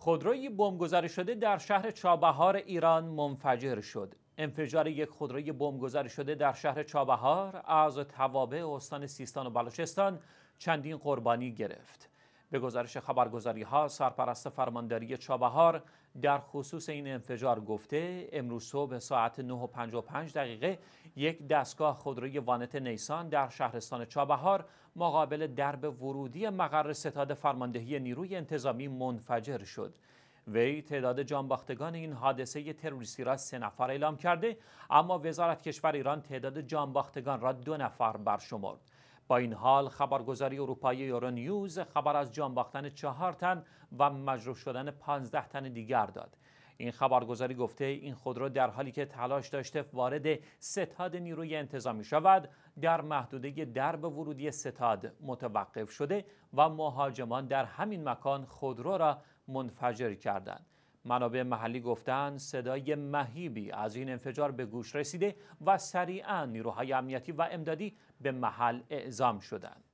خودروی بمبگذاری شده در شهر چابهار ایران منفجر شد. انفجار یک خودروی بمبگذاری شده در شهر چابهار از توابع استان سیستان و بلوچستان چندین قربانی گرفت. به گزارش خبرگزاری ها سرپرست فرمانداری چابهار در خصوص این انفجار گفته امروز صبح ساعت 9:55 دقیقه یک دستگاه خودروی وانت نیسان در شهرستان چابهار مقابل درب ورودی مقر ستاد فرماندهی نیروی انتظامی منفجر شد. وی تعداد جانباختگان این حادثه تروریستی را سه نفر اعلام کرده اما وزارت کشور ایران تعداد جانباختگان را دو نفر برشمرد. با این حال خبرگزاری اروپایی نیوز خبر از جان باختن چهار تن و مجروح شدن 15 تن دیگر داد این خبرگزاری گفته این خودرو در حالی که تلاش داشته وارد ستاد نیروی انتظامی شود در محدوده درب ورودی ستاد متوقف شده و مهاجمان در همین مکان خودرو را منفجر کردند منابع محلی گفتند صدای مهیبی از این انفجار به گوش رسیده و سریعا نیروهای امنیتی و امدادی به محل اعزام شدند.